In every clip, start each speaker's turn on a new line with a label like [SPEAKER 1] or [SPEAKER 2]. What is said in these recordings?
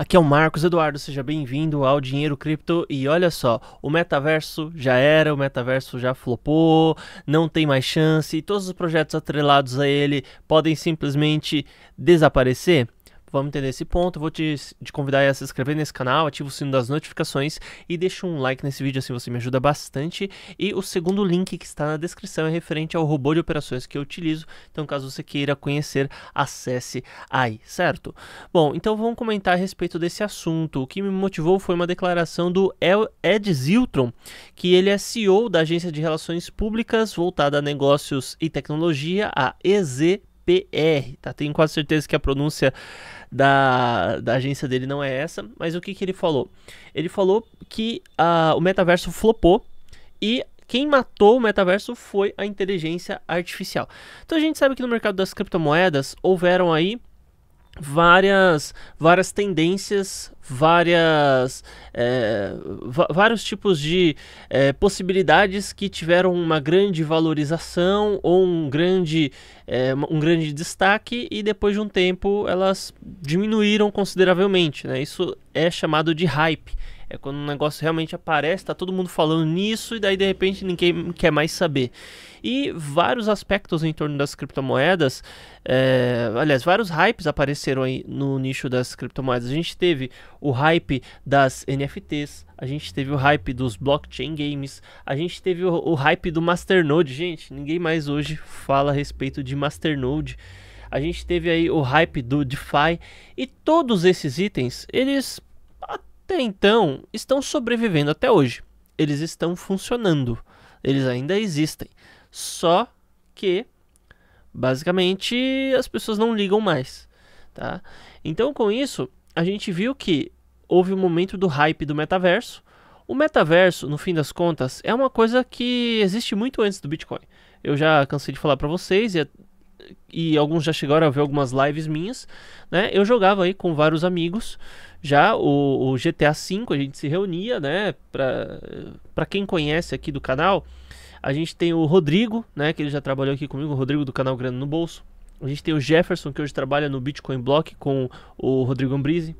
[SPEAKER 1] Aqui é o Marcos Eduardo, seja bem-vindo ao Dinheiro Cripto. E olha só, o metaverso já era, o metaverso já flopou, não tem mais chance, e todos os projetos atrelados a ele podem simplesmente desaparecer? Vamos entender esse ponto. Vou te, te, convidar a se inscrever nesse canal, ativa o sino das notificações e deixa um like nesse vídeo, assim você me ajuda bastante. E o segundo link que está na descrição é referente ao robô de operações que eu utilizo. Então, caso você queira conhecer, acesse aí, certo? Bom, então vamos comentar a respeito desse assunto. O que me motivou foi uma declaração do Ed Ziltron, que ele é CEO da Agência de Relações Públicas voltada a Negócios e Tecnologia, a EZ PR, tá? Tenho quase certeza que a pronúncia da, da agência dele não é essa, mas o que, que ele falou? Ele falou que uh, o metaverso flopou e quem matou o metaverso foi a inteligência artificial. Então a gente sabe que no mercado das criptomoedas houveram aí várias várias tendências várias é, vários tipos de é, possibilidades que tiveram uma grande valorização ou um grande é, um grande destaque e depois de um tempo elas diminuíram consideravelmente né? isso é chamado de hype é quando um negócio realmente aparece, tá todo mundo falando nisso e daí de repente ninguém quer mais saber. E vários aspectos em torno das criptomoedas, é, aliás, vários hypes apareceram aí no nicho das criptomoedas. A gente teve o hype das NFTs, a gente teve o hype dos blockchain games, a gente teve o, o hype do Masternode. Gente, ninguém mais hoje fala a respeito de Masternode a gente teve aí o hype do DeFi e todos esses itens, eles até então estão sobrevivendo até hoje. Eles estão funcionando. Eles ainda existem. Só que basicamente as pessoas não ligam mais, tá? Então com isso, a gente viu que houve o um momento do hype do metaverso. O metaverso, no fim das contas, é uma coisa que existe muito antes do Bitcoin. Eu já cansei de falar para vocês e é e alguns já chegaram a ver algumas lives minhas, né? Eu jogava aí com vários amigos. Já o, o GTA V a gente se reunia, né? Para quem conhece aqui do canal, a gente tem o Rodrigo, né? Que ele já trabalhou aqui comigo, o Rodrigo do canal Grande no Bolso. A gente tem o Jefferson, que hoje trabalha no Bitcoin Block com o Rodrigo Ambrise.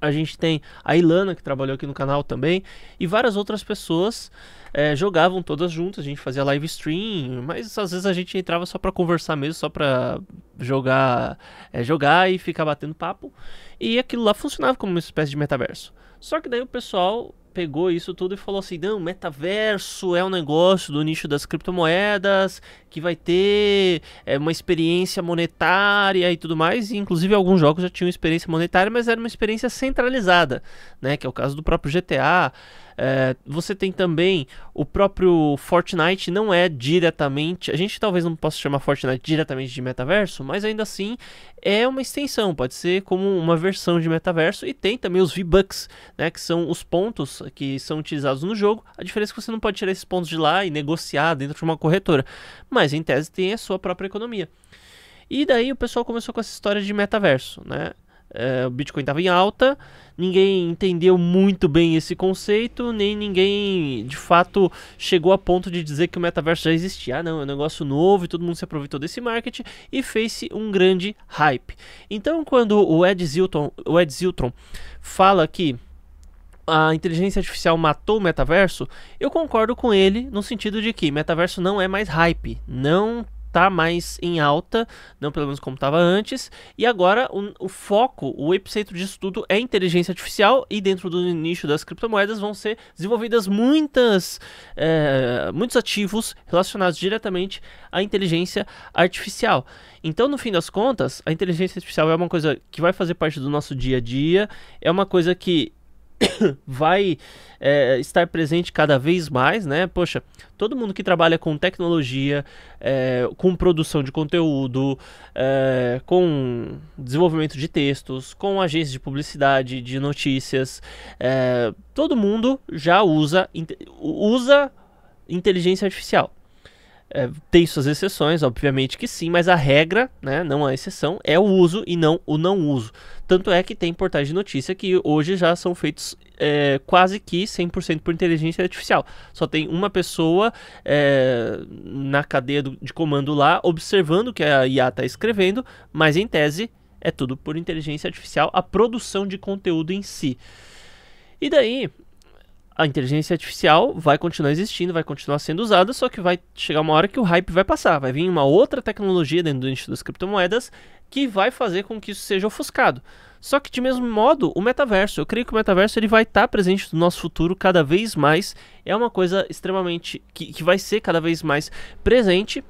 [SPEAKER 1] A gente tem a Ilana, que trabalhou aqui no canal também. E várias outras pessoas é, jogavam todas juntas, a gente fazia live stream, mas às vezes a gente entrava só para conversar mesmo, só para jogar, é, jogar e ficar batendo papo. E aquilo lá funcionava como uma espécie de metaverso. Só que daí o pessoal pegou isso tudo e falou assim: não, metaverso é um negócio do nicho das criptomoedas que vai ter é, uma experiência monetária e tudo mais. E, inclusive, alguns jogos já tinham experiência monetária, mas era uma experiência centralizada, né? Que é o caso do próprio GTA. É, você tem também o próprio Fortnite, não é diretamente. A gente talvez não possa chamar Fortnite diretamente de metaverso, mas ainda assim é uma extensão, pode ser como uma versão de metaverso. E tem também os V-Bucks, né? Que são os pontos que são utilizados no jogo. A diferença é que você não pode tirar esses pontos de lá e negociar dentro de uma corretora. Mas em tese tem a sua própria economia. E daí o pessoal começou com essa história de metaverso, né? É, o Bitcoin estava em alta, ninguém entendeu muito bem esse conceito, nem ninguém de fato chegou a ponto de dizer que o metaverso já existia. Ah, não, é um negócio novo e todo mundo se aproveitou desse marketing e fez-se um grande hype. Então, quando o Ed Zilton, o Ed Zilton fala que a inteligência artificial matou o metaverso, eu concordo com ele no sentido de que metaverso não é mais hype, não tá mais em alta, não pelo menos como estava antes, e agora o, o, foco, o epicentro disso tudo é inteligência artificial e dentro do nicho das criptomoedas vão ser desenvolvidas muitas, é, muitos ativos relacionados diretamente à inteligência artificial. Então, no fim das contas, a inteligência artificial é uma coisa que vai fazer parte do nosso dia a dia, é uma coisa que vai é, estar presente cada vez mais, né? Poxa, todo mundo que trabalha com tecnologia, é, com produção de conteúdo, é, com desenvolvimento de textos, com agências de publicidade, de notícias, é, todo mundo já usa, usa inteligência artificial. É, tem suas exceções, obviamente que sim, mas a regra, né, não a exceção, é o uso e não o não uso. Tanto é que tem portais de notícia que hoje já são feitos é, quase que 100% por inteligência artificial. Só tem uma pessoa é, na cadeia do, de comando lá observando o que a IA está escrevendo, mas em tese é tudo por inteligência artificial, a produção de conteúdo em si. E daí, a inteligência artificial vai continuar existindo, vai continuar sendo usada, só que vai chegar uma hora que o hype vai passar, vai vir uma outra tecnologia dentro do nicho das criptomoedas que vai fazer com que isso seja ofuscado. Só que de mesmo modo, o metaverso, eu creio que o metaverso ele vai estar tá presente no nosso futuro cada vez mais, é uma coisa extremamente que, que vai ser cada vez mais presente,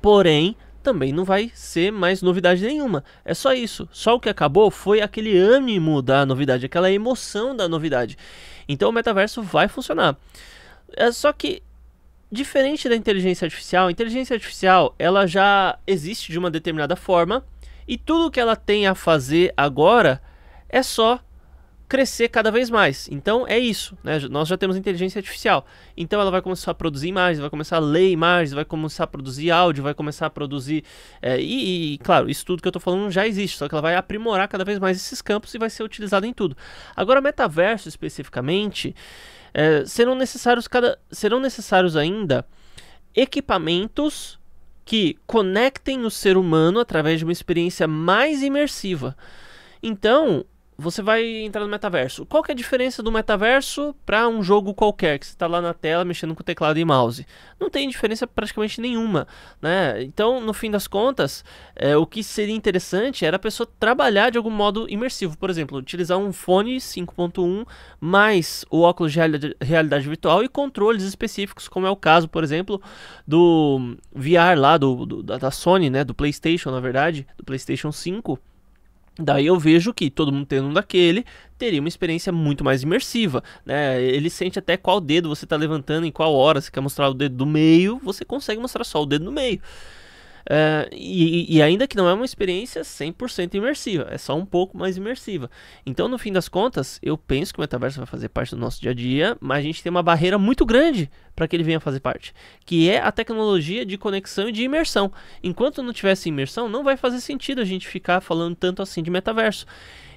[SPEAKER 1] porém também não vai ser mais novidade nenhuma. É só isso. Só o que acabou foi aquele ânimo da novidade, aquela emoção da novidade. Então o metaverso vai funcionar. É só que diferente da inteligência artificial, a inteligência artificial, ela já existe de uma determinada forma e tudo que ela tem a fazer agora é só crescer cada vez mais. Então é isso, né? Nós já temos inteligência artificial. Então ela vai começar a produzir imagens, vai começar a ler imagens, vai começar a produzir áudio, vai começar a produzir. É, e, e, claro, isso tudo que eu estou falando já existe, só que ela vai aprimorar cada vez mais esses campos e vai ser utilizada em tudo. Agora, metaverso especificamente, é, serão necessários cada. serão necessários ainda equipamentos que conectem o ser humano através de uma experiência mais imersiva. Então, você vai entrar no metaverso. Qual que é a diferença do metaverso para um jogo qualquer que você está lá na tela mexendo com teclado e mouse? Não tem diferença praticamente nenhuma, né? Então, no fim das contas, é, o que seria interessante era a pessoa trabalhar de algum modo imersivo, por exemplo, utilizar um fone 5.1 mais o óculos de realidade virtual e controles específicos, como é o caso, por exemplo, do VR lá do, do da Sony, né? Do PlayStation, na verdade, do PlayStation 5 Daí eu vejo que todo mundo tendo um daquele teria uma experiência muito mais imersiva, né? Ele sente até qual dedo você está levantando, em qual hora, você quer mostrar o dedo do meio, você consegue mostrar só o dedo do meio. Ah, e, e, ainda que não é uma experiência 100% imersiva, é só um pouco mais imersiva. Então, no fim das contas, eu penso que o metaverso vai fazer parte do nosso dia a dia, mas a gente tem uma barreira muito grande para que ele venha fazer parte, que é a tecnologia de conexão e de imersão. Enquanto não tivesse imersão, não vai fazer sentido a gente ficar falando tanto assim de metaverso.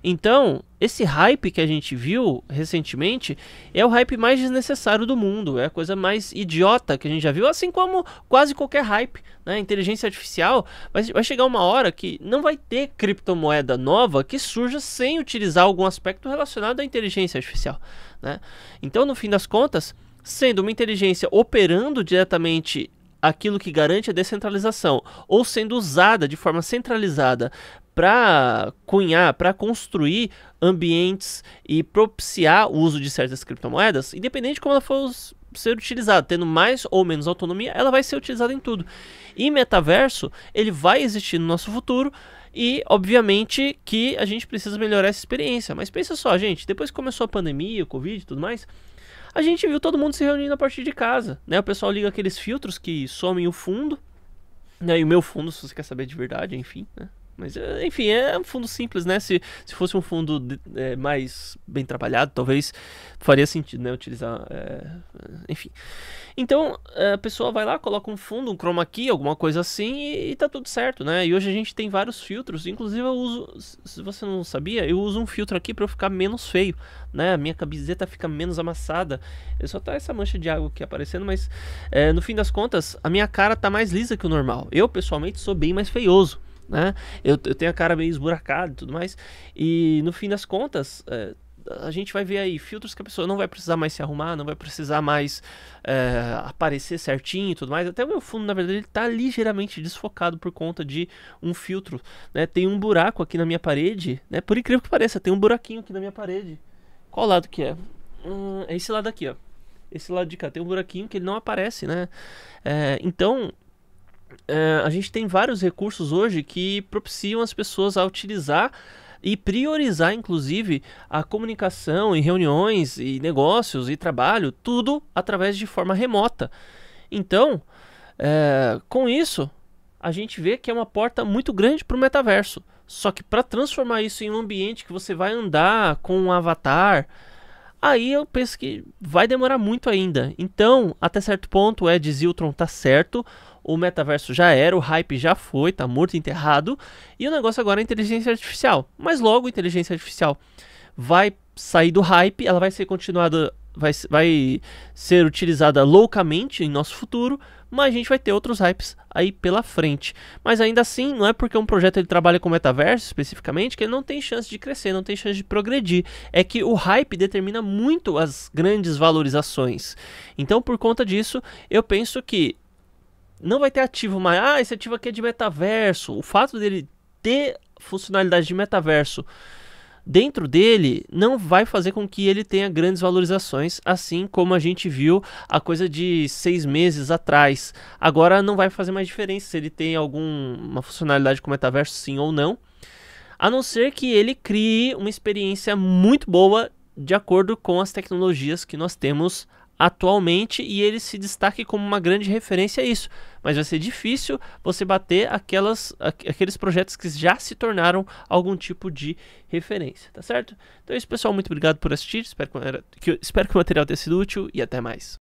[SPEAKER 1] Então, esse hype que a gente viu recentemente é o hype mais desnecessário do mundo, é a coisa mais idiota que a gente já viu, assim como quase qualquer hype. Né? Inteligência artificial vai chegar uma hora que não vai ter criptomoeda nova que surja sem utilizar algum aspecto relacionado à inteligência artificial. Né? Então, no fim das contas, sendo uma inteligência operando diretamente aquilo que garante a descentralização, ou sendo usada de forma centralizada para cunhar, para construir ambientes e propiciar o uso de certas criptomoedas, independente de como ela for ser utilizada, tendo mais ou menos autonomia, ela vai ser utilizada em tudo. E metaverso, ele vai existir no nosso futuro e, obviamente, que a gente precisa melhorar essa experiência. Mas pensa só, gente, depois que começou a pandemia, o Covid e tudo mais, a gente viu todo mundo se reunindo a partir de casa, né? O pessoal liga aqueles filtros que somem o fundo, né? E o meu fundo, se você quer saber de verdade, enfim, né? Mas, eh, enfim, é um fundo simples, né? Se, se fosse um fundo de, é, mais bem trabalhado, talvez faria sentido, né? Utilizar. É, enfim. Então, a pessoa vai lá, coloca um fundo, um chroma key, alguma coisa assim, e, e tá tudo certo, né? E hoje a gente tem vários filtros. Inclusive, eu uso. Se você não sabia, eu uso um filtro aqui para eu ficar menos feio, né? A minha camiseta fica menos amassada. É só tá essa mancha de água aqui aparecendo, mas é, no fim das contas, a minha cara tá mais lisa que o normal. Eu, pessoalmente, sou bem mais feioso né? Eu, eu tenho a cara meio esburacada e tudo mais. E no fim das contas, é, a gente vai ver aí filtros que a pessoa não vai precisar mais se arrumar, não vai precisar mais é, aparecer certinho e tudo mais. Até o meu fundo, na verdade, ele tá ligeiramente desfocado por conta de um filtro. Né? Tem um buraco aqui na minha parede, né? Por incrível que pareça, tem um buraquinho aqui na minha parede. Qual lado que é? Hum, é esse lado aqui, ó. Esse lado de cá tem um buraquinho que ele não aparece, né? É, então, uh, a gente tem vários recursos hoje que propiciam as pessoas a utilizar e priorizar, inclusive, a comunicação e reuniões e negócios e trabalho, tudo através de forma remota. Então, eh, com isso, a gente vê que é uma porta muito grande para o metaverso. Só que para transformar isso em um ambiente que você vai andar com um avatar, aí eu penso que vai demorar muito ainda. Então, até certo ponto, o Ed Ziltron tá certo o metaverso já era, o hype já foi, tá morto, enterrado, e o negócio agora é inteligência artificial. Mas logo a inteligência artificial vai sair do hype, ela vai ser continuada, vai, vai ser utilizada loucamente em nosso futuro, mas a gente vai ter outros hypes aí pela frente. Mas ainda assim, não é porque um projeto ele trabalha com metaverso especificamente que ele não tem chance de crescer, não tem chance de progredir. É que o hype determina muito as grandes valorizações. Então, por conta disso, eu penso que não vai ter ativo mais. Ah, esse ativo aqui é de metaverso. O fato dele ter funcionalidade de metaverso dentro dele não vai fazer com que ele tenha grandes valorizações, assim como a gente viu a coisa de seis meses atrás. Agora não vai fazer mais diferença se ele tem alguma funcionalidade com metaverso, sim ou não. A não ser que ele crie uma experiência muito boa de acordo com as tecnologias que nós temos atualmente e ele se destaque como uma grande referência a isso. Mas vai ser difícil você bater aquelas, aqueles projetos que já se tornaram algum tipo de referência, tá certo? Então é isso, pessoal. Muito obrigado por assistir. Espero que, que, espero que o material tenha sido útil e até mais.